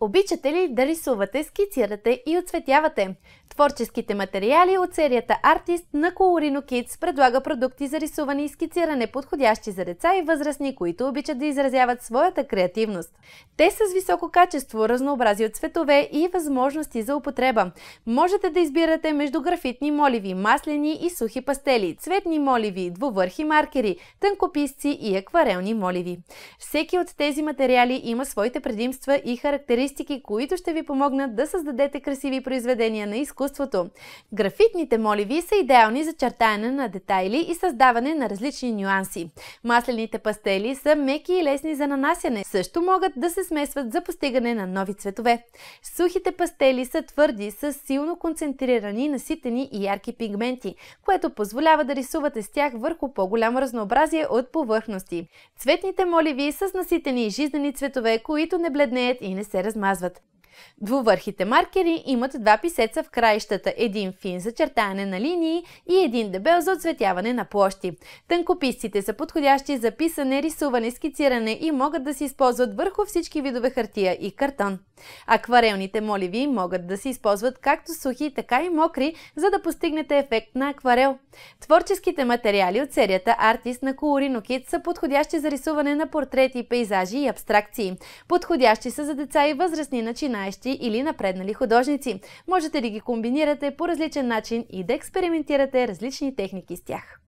Обичате ли да рисувате, скицирате и оцветявате? Творческите материали от серията Артист на Colorino Kids предлага продукти за рисуване и скициране, подходящи за деца и възрастни, които обичат да изразяват своята креативност. Те са с високо качество, разнообразие от цветове и възможности за употреба. Можете да избирате между графитни моливи, маслени и сухи пастели, цветни моливи, двувърхи маркери, тънкописци и акварелни моливи. Всеки от тези материали има своите предимства и характеристики характеристики, които ще ви помогнат да създадете красиви произведения на изкуството. Графитните моливи са идеални за чертаяне на детайли и създаване на различни нюанси. Маслените пастели са меки и лесни за нанасяне. Също могат да се смесват за постигане на нови цветове. Сухите пастели са твърди, с силно концентрирани, наситени и ярки пигменти, което позволява да рисувате с тях върху по-голямо разнообразие от повърхности. Цветните моливи са с наситени и жизнени цветове, които не бледнеят и не се разминават размазват. Двувърхите маркери имат два писеца в краищата, един фин за чертане на линии и един дебел за отцветяване на площи. Тънкописците са подходящи за писане, рисуване, скициране и могат да се използват върху всички видове хартия и картон. Акварелните моливи могат да се използват както сухи, така и мокри, за да постигнете ефект на акварел. Творческите материали от серията Artist на Colorino Kids са подходящи за рисуване на портрети, пейзажи и абстракции. Подходящи са за деца и възрастни начинаещи или напреднали художници. Можете да ги комбинирате по различен начин и да експериментирате различни техники с тях.